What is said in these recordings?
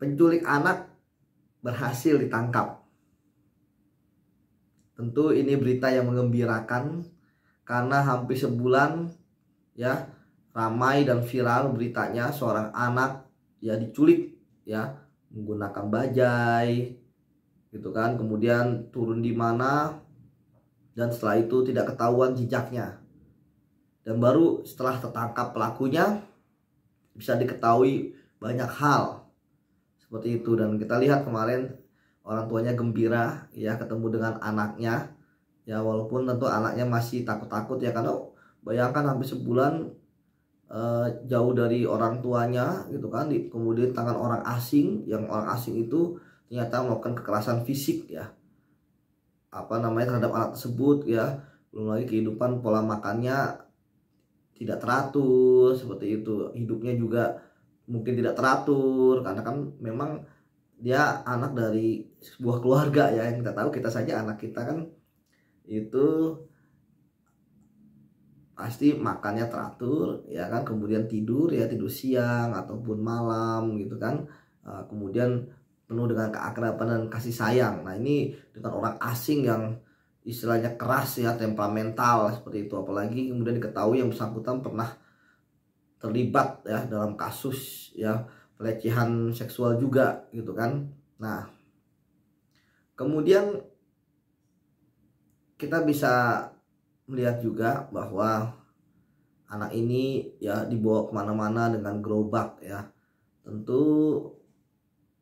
penculik anak berhasil ditangkap. Tentu ini berita yang mengembirakan karena hampir sebulan ya ramai dan viral beritanya seorang anak ya diculik ya menggunakan bajai gitu kan kemudian turun di mana dan setelah itu tidak ketahuan jejaknya dan baru setelah tertangkap pelakunya bisa diketahui banyak hal seperti itu dan kita lihat kemarin orang tuanya gembira ya ketemu dengan anaknya ya walaupun tentu anaknya masih takut-takut ya karena bayangkan hampir sebulan eh, jauh dari orang tuanya gitu kan di, kemudian tangan orang asing yang orang asing itu ternyata melakukan kekerasan fisik ya apa namanya terhadap anak tersebut ya belum lagi kehidupan pola makannya tidak teratur seperti itu hidupnya juga mungkin tidak teratur karena kan memang dia anak dari sebuah keluarga ya yang kita tahu kita saja anak kita kan itu pasti makannya teratur ya kan kemudian tidur ya tidur siang ataupun malam gitu kan eh, kemudian penuh dengan keakraban dan kasih sayang nah ini dengan orang asing yang istilahnya keras ya temperamental seperti itu apalagi kemudian diketahui yang bersangkutan pernah terlibat ya dalam kasus ya pelecehan seksual juga gitu kan. Nah, kemudian kita bisa melihat juga bahwa anak ini ya dibawa kemana-mana dengan gerobak ya. Tentu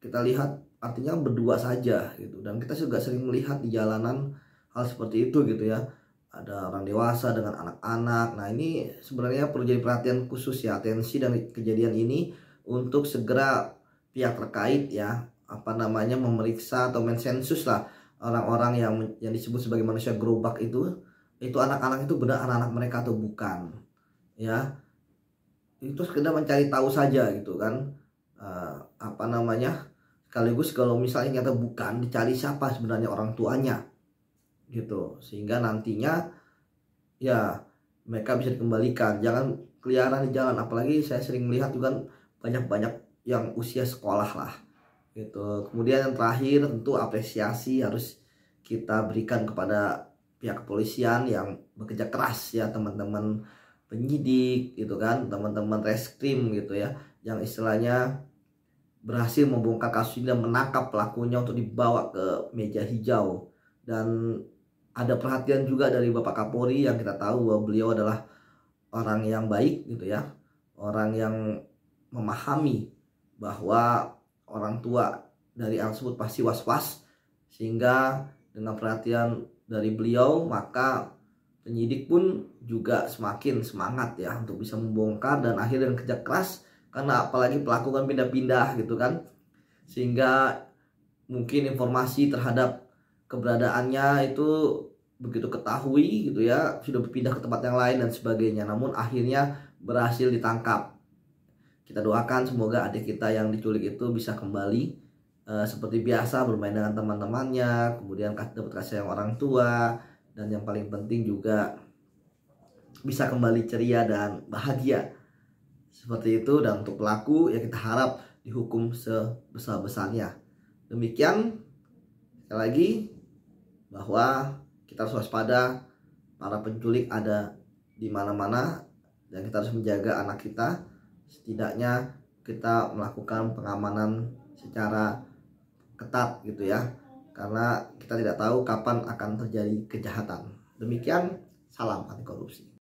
kita lihat artinya berdua saja gitu dan kita juga sering melihat di jalanan hal seperti itu gitu ya ada orang dewasa dengan anak-anak. Nah ini sebenarnya perlu jadi perhatian khusus ya atensi dari kejadian ini untuk segera pihak terkait ya apa namanya memeriksa atau mensensus lah orang-orang yang yang disebut sebagai manusia gerobak itu itu anak-anak itu benar anak-anak mereka atau bukan ya itu sekedar mencari tahu saja gitu kan uh, apa namanya sekaligus kalau misalnya ternyata bukan dicari siapa sebenarnya orang tuanya gitu sehingga nantinya ya mereka bisa dikembalikan jangan keliaran di jalan apalagi saya sering melihat juga banyak-banyak yang usia sekolah lah gitu kemudian yang terakhir tentu apresiasi harus kita berikan kepada pihak kepolisian yang bekerja keras ya teman-teman penyidik gitu kan teman-teman reskrim gitu ya yang istilahnya berhasil membongkar kasus ini dan menangkap pelakunya untuk dibawa ke meja hijau dan ada perhatian juga dari Bapak Kapolri yang kita tahu bahwa beliau adalah orang yang baik gitu ya orang yang memahami bahwa orang tua dari tersebut pasti was-was sehingga dengan perhatian dari beliau maka penyidik pun juga semakin semangat ya untuk bisa membongkar dan akhirnya dengan kerja keras karena apalagi pelaku kan pindah-pindah gitu kan sehingga mungkin informasi terhadap keberadaannya itu begitu ketahui gitu ya sudah berpindah ke tempat yang lain dan sebagainya namun akhirnya berhasil ditangkap kita doakan semoga adik kita yang diculik itu bisa kembali e, seperti biasa bermain dengan teman-temannya kemudian dapat kasih yang orang tua dan yang paling penting juga bisa kembali ceria dan bahagia seperti itu dan untuk pelaku ya kita harap dihukum sebesar-besarnya demikian sekali lagi bahwa kita harus waspada para penculik ada di mana-mana dan kita harus menjaga anak kita setidaknya kita melakukan pengamanan secara ketat gitu ya karena kita tidak tahu kapan akan terjadi kejahatan demikian salam anti korupsi